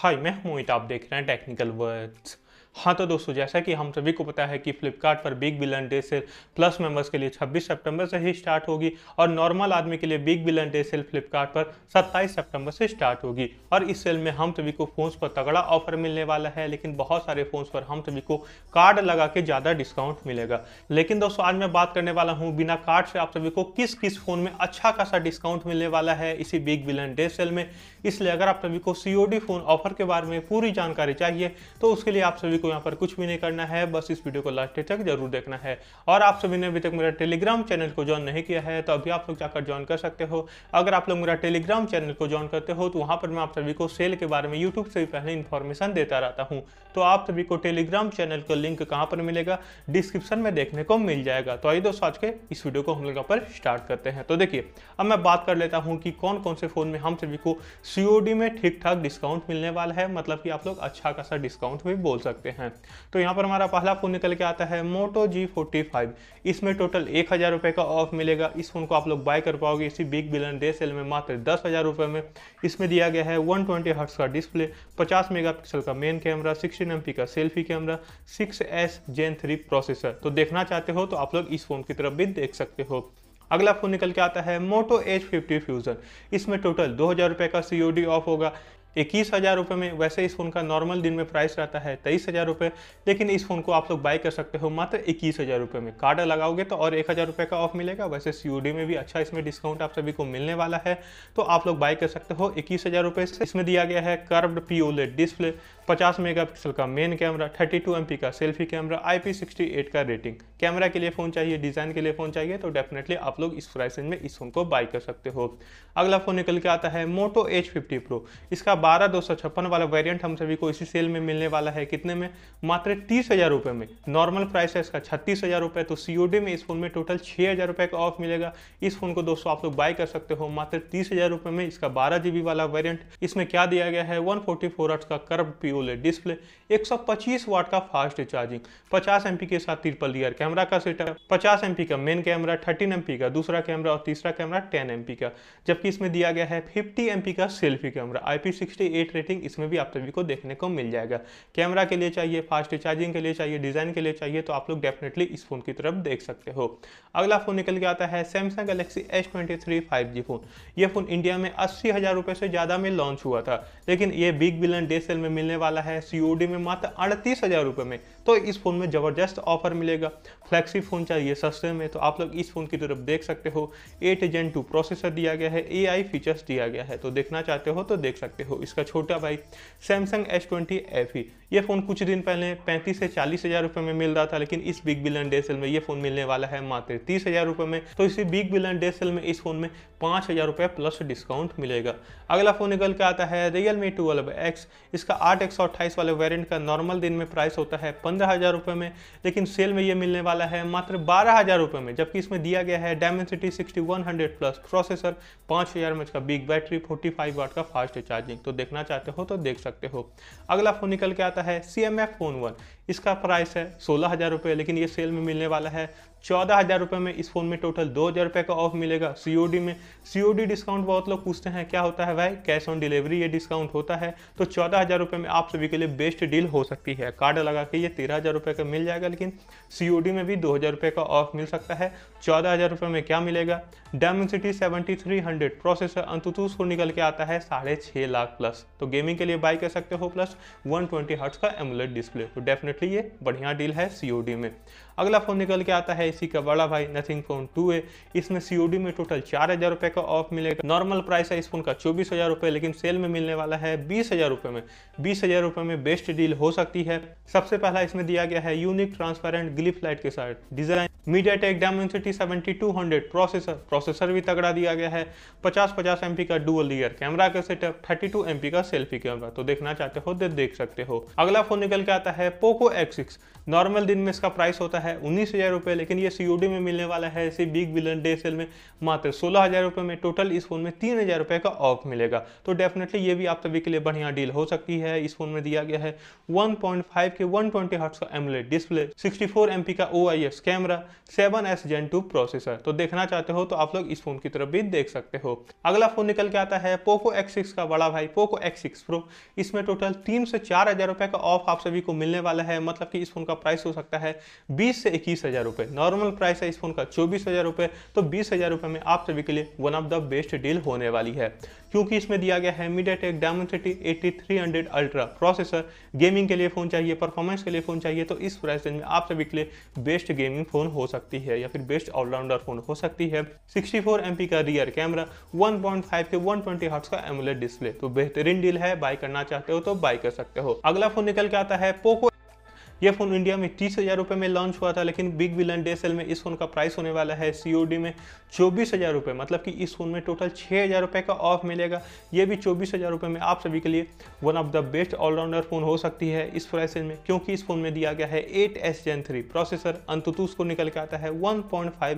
हाय मैं हूँ आप देख रहे हैं टेक्निकल वर्ड्स हाँ तो दोस्तों जैसा कि हम सभी को पता है कि फ्लिपकार्ट पर big billion day sale plus members के लिए 26 सितंबर से ही स्टार्ट होगी और नॉर्मल आदमी के लिए big billion day sale Flipkart पर 27 सितंबर से स्टार्ट होगी और इस सेल में हम सभी को फोन्स पर तगड़ा ऑफर मिलने वाला है लेकिन बहुत सारे फोन्स पर हम सभी को कार्ड लगा के ज़्यादा डिस्काउंट मिलेगा लेकिन दोस्तों आज मैं बात करने वाला हूँ बिना कार्ड से आप सभी को किस किस फोन में अच्छा खासा डिस्काउंट मिलने वाला है इसी बिग बिलियन डे सेल में इसलिए अगर आप सभी को सी फोन ऑफर के बारे में पूरी जानकारी चाहिए तो उसके लिए आप सभी को यहाँ पर कुछ भी नहीं करना है बस इस वीडियो को लास्ट तक जरूर देखना है और आप सभी ने अभी तक मेरा टेलीग्राम चैनल को ज्वाइन नहीं किया है तो अभी आप लोग जाकर ज्वाइन कर सकते हो अगर आप लोग मेरा टेलीग्राम चैनल को ज्वाइन करते हो तो वहाँ पर मैं आप सभी को सेल के बारे में यूट्यूब से भी पहले इन्फॉर्मेशन देता रहता हूँ तो आप सभी को टेलीग्राम चैनल का लिंक कहाँ पर मिलेगा डिस्क्रिप्शन में देखने को मिल जाएगा तो आइए दोस्तों आज के इस वीडियो को हम लोग यहाँ पर स्टार्ट करते हैं तो देखिए अब मैं बात कर लेता हूँ कि कौन कौन से फ़ोन में हम सभी को सी में ठीक ठाक डिस्काउंट मिलने वाला है मतलब कि आप लोग अच्छा खासा डिस्काउंट भी बोल सकते हैं सकते हैं तो यहाँ पर हमारा पहला फ़ोन निकल के आता है मोटो जी फोर्टी फाइव इसमें टोटल एक हज़ार रुपये का ऑफ मिलेगा इस फ़ोन को आप लोग बाय कर पाओगे इसी बिग बिलन डे सेल में मात्र दस हज़ार रुपये में इसमें दिया गया है वन ट्वेंटी हर्ट्स का डिस्प्ले पचास मेगापिक्सल का मेन कैमरा सिक्सटीन एम का selfie camera six S gen three processor तो देखना चाहते हो तो आप लोग इस फ़ोन की तरफ भी देख सकते हो अगला फोन निकल के आता है मोटो एच फिफ्टी फ्यूजन इसमें टोटल दो हज़ार रुपये का सी ऑफ होगा इक्कीस हज़ार रुपये में वैसे इस फ़ोन का नॉर्मल दिन में प्राइस रहता है तेईस हज़ार रुपये लेकिन इस फ़ोन को आप लोग बाई कर सकते हो मात्र इक्कीस हज़ार रुपये में कार्ड लगाओगे तो और एक हज़ार रुपये का ऑफ मिलेगा वैसे सी में भी अच्छा इसमें डिस्काउंट आप सभी को मिलने वाला है तो आप लोग बाई कर सकते हो इक्कीस हज़ार रुपये से इसमें दिया गया है कर्व्ड पी डिस्प्ले पचास मेगापिक्सल का मेन कैमरा 32 पी का सेल्फी कैमरा IP68 का रेटिंग कैमरा के लिए फ़ोन चाहिए डिज़ाइन के लिए फ़ोन चाहिए तो डेफिनेटली आप लोग इस प्राइस रेंज में इस फ़ोन को बाई कर सकते हो अगला फ़ोन निकल के आता है मोटो H50 Pro इसका बारह दो सौ छप्पन वाला वेरियंट हम सभी को इसी सेल में मिलने वाला है कितने में मात्र तीस हज़ार रुपये में नॉर्मल प्राइस है इसका छत्तीस हज़ार रुपये तो सी में इस फोन में टोटल छः हज़ार रुपये का ऑफ मिलेगा इस फोन को दोस्तों आप लोग बाय कर सकते हो मात्र तीस हज़ार रुपये में इसका बारह जी वाला वेरियंट इसमें क्या दिया गया है वन फोर्टी फोर का कर्व पीओलेट डिस्प्ले एक सौ पच्चीस वाट का फास्ट चार्जिंग पचास एम के साथ तिरपल डियर कैमरा का सेटअप पचास एम का मेन कैमरा थर्टीन एम का दूसरा कैमरा और तीसरा कैमरा टेन एम का जबकि इसमें दिया गया है फिफ्टी एम का selfie camera I P 68 rating इसमें भी आप सभी को देखने को मिल जाएगा कैमरा के लिए चाहिए फास्ट चार्जिंग के लिए चाहिए डिज़ाइन के लिए चाहिए तो आप लोग डेफिनेटली इस फोन की तरफ देख सकते हो अगला फोन निकल के आता है Samsung Galaxy S twenty phone ये फोन इंडिया में अस्सी हज़ार से ज़्यादा में लॉन्च हुआ था लेकिन ये बिग बिलियन डे सेल में मिलने वाला है सी में मात्र अड़तीस हज़ार में तो इस फोन में ज़बरदस्त ऑफर मिलेगा फ्लैक्सी फ़ोन चाहिए सस्ते में तो आप लोग इस फोन की तरफ देख सकते हो एट जेन टू प्रोसेसर दिया गया है ए फीचर्स दिया गया है तो देखना चाहते हो तो देख सकते हो इसका छोटा भाई Samsung S twenty F E ये फ़ोन कुछ दिन पहले पैंतीस से चालीस हज़ार रुपये में मिल रहा था लेकिन इस बिग बिलियन डे सेल में ये फ़ोन मिलने वाला है मात्र तीस हज़ार रुपये में तो इसी बिग बिलियन डे सेल में इस फ़ोन में पाँच हज़ार रुपये प्लस डिस्काउंट मिलेगा अगला फ़ोन निकल के आता है रियल मी ट्वेल्व एक्स इसका आठ एक सौ अट्ठाईस वाले वेरियंट का नॉर्मल दिन में प्राइस होता है पंद्रह हज़ार रुपये में लेकिन सेल में ये मिलने वाला है मात्र बारह हज़ार रुपये में जबकि इसमें दिया गया है Dimensity sixty one hundred plus processor पाँच हज़ार में का big battery forty five watt का फास्ट चार्जिंग तो तो देखना चाहते हो तो देख सकते हो अगला फ़ोन निकल के आता है C M F phone one इसका प्राइस है सोलह हज़ार रुपये लेकिन ये सेल में मिलने वाला है चौदह हज़ार रुपये में इस फ़ोन में टोटल दो हज़ार रुपये का ऑफ मिलेगा सीओडी में सीओडी डिस्काउंट बहुत लोग पूछते हैं क्या होता है भाई कैश ऑन डिलीवरी ये डिस्काउंट होता है तो चौदह हज़ार रुपये में आप सभी के लिए बेस्ट डील हो सकती है कार्ड लगा के ये तेरह हज़ार रुपये का मिल जाएगा लेकिन सीओडी में भी दो हज़ार रुपये का ऑफ मिल सकता है चौदह हज़ार रुपये में क्या मिलेगा Dimensity seventy three hundred processor AnTuTu को निकल के आता है साढ़े छः लाख प्लस तो गेमिंग के लिए बाई कर सकते हो प्लस वन ट्वेंटी हर्ट्स का एमुलेट डिस्प्ले तो डेफिनेटली ये बढ़िया डील है सीओडी में अगला फ़ोन निकल के आता है इसी का बड़ा भाई नथिंग फोन टू है इसमें सी में टोटल चार हज़ार रुपये का ऑफ मिलेगा नॉर्मल प्राइस है इस फोन का चौबीस हज़ार रुपये लेकिन सेल में मिलने वाला है बीस हज़ार रुपये में बीस हज़ार रुपये में बेस्ट डील हो सकती है सबसे पहला इसमें दिया गया है यूनिक ट्रांसपेरेंट ग्लिफ लाइट के साथ design MediaTek Dimensity seventy two hundred processor processor भी तगड़ा दिया गया है पचास पचास एम का डुअल ईयर कैमरा का सेटअप थर्टी टू एम का सेल्फी कैमरा तो देखना चाहते हो तो देख सकते हो अगला फोन निकल के आता है पोको एक्स सिक्स नॉर्मल दिन में इसका प्राइस होता है उन्नीस हज़ार रुपये लेकिन ये सी में मिलने वाला है इसी बिग बिलियन डे सेल में मात्र सोलह हज़ार रुपये में टोटल इस फोन में तीन हज़ार रुपये का ऑफ मिलेगा तो डेफिनेटली ये भी आप सभी के लिए बढ़िया डील हो सकती है इस फोन में दिया गया है 1.5 के वन ट्वेंटी हर्ट्स का एमलेट डिस्प्ले सिक्सटी फोर का ओ camera seven S gen two processor तो देखना चाहते हो तो आप लोग इस फोन की तरफ भी देख सकते हो अगला फोन निकल के आता है पोको एक्स का बड़ा भाई पोको एक्स प्रो इसमें टोटल तीन से चार हज़ार रुपये का ऑफ आप सभी को मिलने वाला है मतलब कि इस फोन का प्राइस हो सकता है बीस से इक्कीस हज़ार रुपये नॉर्मल प्राइस है इस फोन का चौबीस हज़ार रुपये तो बीस हज़ार रुपये में आप सभी के लिए one of the best deal होने वाली है क्योंकि इसमें दिया गया है MediaTek Dimensity eighty three hundred ultra processor gaming के लिए फ़ोन चाहिए परफॉर्मेंस के लिए फ़ोन चाहिए तो इस प्राइस रेंज में आप सभी के लिए बेस्ट गेमिंग फ़ोन हो सकती है या फिर बेस्ट ऑलराउंडर फ़ोन हो सकती है सिक्सटी फोर एम पी का rear camera one point five K one twenty hertz का एमुलेट डिस्प्ले तो बेहतरीन डील है बाय करना चाहते हो तो बाय कर सकते हो अगला फोन निकल के आता है पोको यह फ़ोन इंडिया में तीस हज़ार रुपये में लॉन्च हुआ था लेकिन बिग विलन डे सेल में इस फ़ोन का प्राइस होने वाला है सी में चौबीस हज़ार रुपये मतलब कि इस फ़ोन में टोटल छः हज़ार रुपये का ऑफ मिलेगा ये भी चौबीस हज़ार रुपये में आप सभी के लिए one of the best allrounder phone हो सकती है इस प्राइस में क्योंकि इस फ़ोन में दिया गया है eight S gen three processor AnTuTu को निकल के आता है वन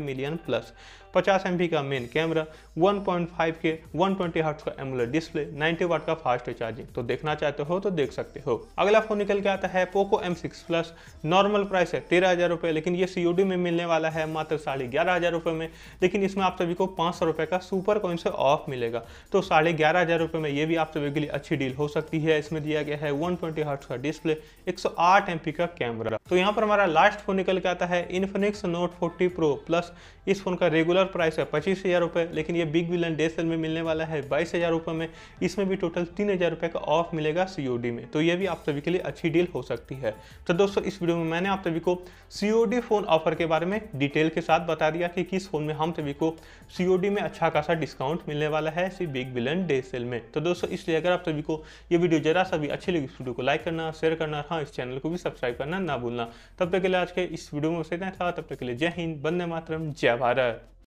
मिलियन प्लस पचास एम का main camera 1.5 K one twenty का एमुलर डिस्प्ले 90 वाट का फास्ट चार्जिंग तो देखना चाहते हो तो देख सकते हो अगला फोन निकल के आता है Poco M plus normal price है तेरह हज़ार रुपए लेकिन ये सी में मिलने वाला है मात्र साढ़े ग्यारह हज़ार रुपए में लेकिन इसमें आप सभी को पाँच सौ रुपए का सुपर कॉइन से ऑफ मिलेगा तो साढ़े ग्यारह हज़ार रुपए में ये भी आप सभी के लिए अच्छी डील हो सकती है इसमें दिया गया है वन ट्वेंटी का डिस्प्ले एक सौ आठ का कैमरा तो यहाँ पर हमारा लास्ट फोन निकल के आता है Infinix Note forty Pro plus इस फोन का रेगुलर रेगुलर प्राइस है पच्चीस हज़ार रुपये लेकिन ये बिग विलन डे सेल में मिलने वाला है बाईस हज़ार रुपये में इसमें भी टोटल तीन हज़ार रुपये का ऑफ मिलेगा सी में तो ये भी आप सभी के लिए अच्छी डील हो सकती है तो दोस्तों इस वीडियो में मैंने आप सभी को सी फ़ोन ऑफर के बारे में डिटेल के साथ बता दिया कि किस फ़ोन में हम सभी को सी में अच्छा खासा डिस्काउंट मिलने वाला है इसी बिग विलन डे सेल में तो दोस्तों इसलिए अगर आप सभी को ये वीडियो जरा सा भी अच्छी लगी इस वीडियो को लाइक करना शेयर करना हाँ इस चैनल को भी सब्सक्राइब करना ना भूलना तब तक के लिए आज के इस वीडियो में उसे था तब तक के लिए जय हिंद बंदे मातरम जय भारत